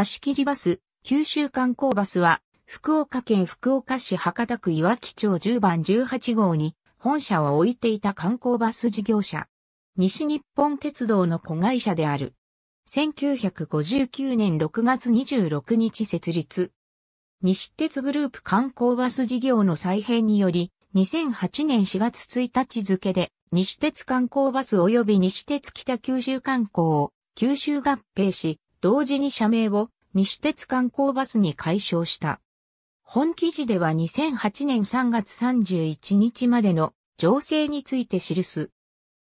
貸切バス、九州観光バスは、福岡県福岡市博多区岩木町10番18号に本社を置いていた観光バス事業者。西日本鉄道の子会社である。1959年6月26日設立。西鉄グループ観光バス事業の再編により、2008年4月1日付で、西鉄観光バス及び西鉄北九州観光を九州合併し、同時に社名を西鉄観光バスに改称した。本記事では2008年3月31日までの情勢について記す。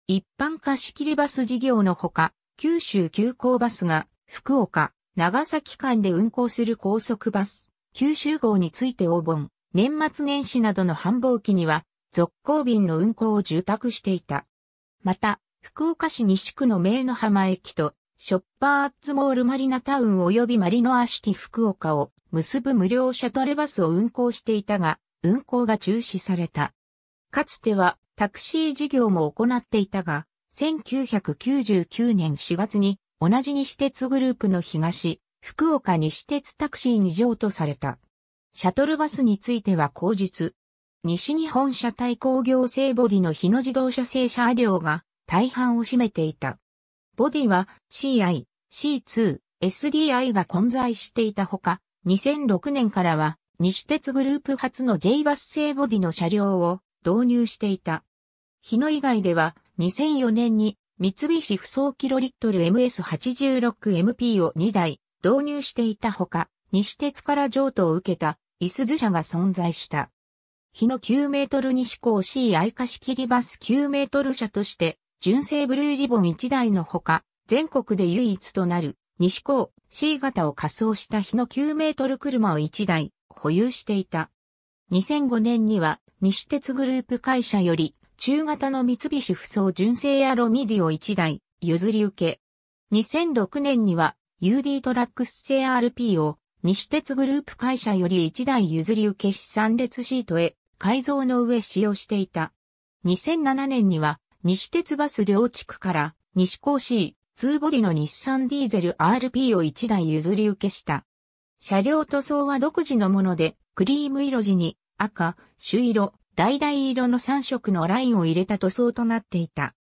一般貸切バス事業のほか、九州急行バスが福岡、長崎間で運行する高速バス、九州号についてお盆、年末年始などの繁忙期には、続行便の運行を住宅していた。また、福岡市西区の名の浜駅とショッパーアッツモールマリナタウン及びマリノアシティ福岡を結ぶ無料シャトルバスを運行していたが、運行が中止された。かつてはタクシー事業も行っていたが、1999年4月に同じ西鉄グループの東、福岡西鉄タクシーに譲渡された。シャトルバスについては後日、西日本車体工業製ボディの日野自動車製車両が大半を占めていた。ボディは CI、C2、SDI が混在していたほか、2006年からは西鉄グループ初の J バス製ボディの車両を導入していた。日野以外では2004年に三菱不走キロリットル MS86MP を2台導入していたほか、西鉄から譲渡を受けたイスズ車が存在した。日野9メートル西高 C i 貸し切りバス9メートル車として純正ブルーリボン1台のほか、全国で唯一となる西高 C 型を仮装した日の9メートル車を1台保有していた。2005年には西鉄グループ会社より中型の三菱不装純正アロミディを1台譲り受け。2006年には UD トラックス製 RP を西鉄グループ会社より1台譲り受けし3列シートへ改造の上使用していた。2007年には西鉄バス両地区から西甲 C、2ボディの日産ディーゼル RP を1台譲り受けした。車両塗装は独自のもので、クリーム色地に赤、朱色、橙色の3色のラインを入れた塗装となっていた。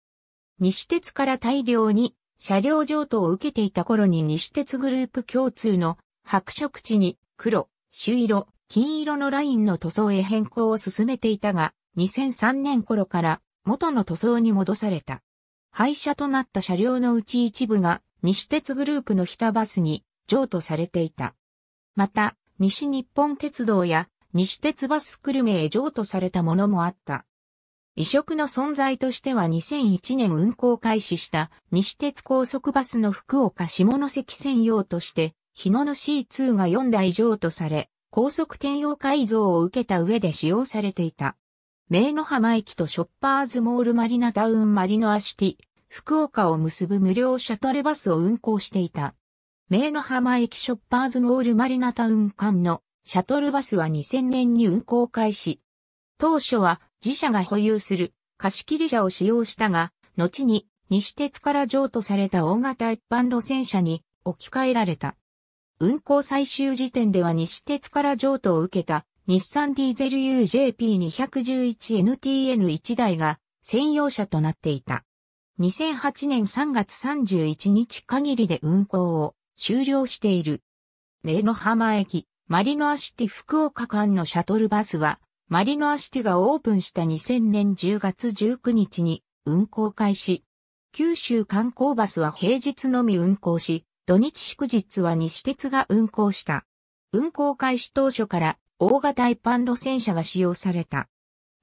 西鉄から大量に車両譲渡を受けていた頃に西鉄グループ共通の白色地に黒、朱色、金色のラインの塗装へ変更を進めていたが、2003年頃から元の塗装に戻された。廃車となった車両のうち一部が西鉄グループの日田バスに譲渡されていた。また、西日本鉄道や西鉄バスクルメへ譲渡されたものもあった。移植の存在としては2001年運行開始した西鉄高速バスの福岡下関専用として、日野の C2 が4台譲渡され、高速転用改造を受けた上で使用されていた。名の浜駅とショッパーズモールマリナタウンマリノアシティ、福岡を結ぶ無料シャトルバスを運行していた。名の浜駅ショッパーズモールマリナタウン間のシャトルバスは2000年に運行開始。当初は自社が保有する貸切車を使用したが、後に西鉄から譲渡された大型一般路線車に置き換えられた。運行最終時点では西鉄から譲渡を受けた日産ディーゼル UJP211NTN1 台が専用車となっていた。2008年3月31日限りで運行を終了している。目の浜駅、マリノアシティ福岡間のシャトルバスは、マリノアシティがオープンした2000年10月19日に運行開始。九州観光バスは平日のみ運行し、土日祝日は西鉄が運行した。運行開始当初から大型一般路線車が使用された。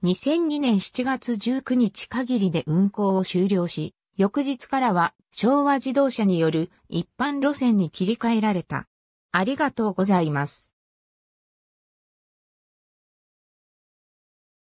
2002年7月19日限りで運行を終了し、翌日からは昭和自動車による一般路線に切り替えられた。ありがとうございます。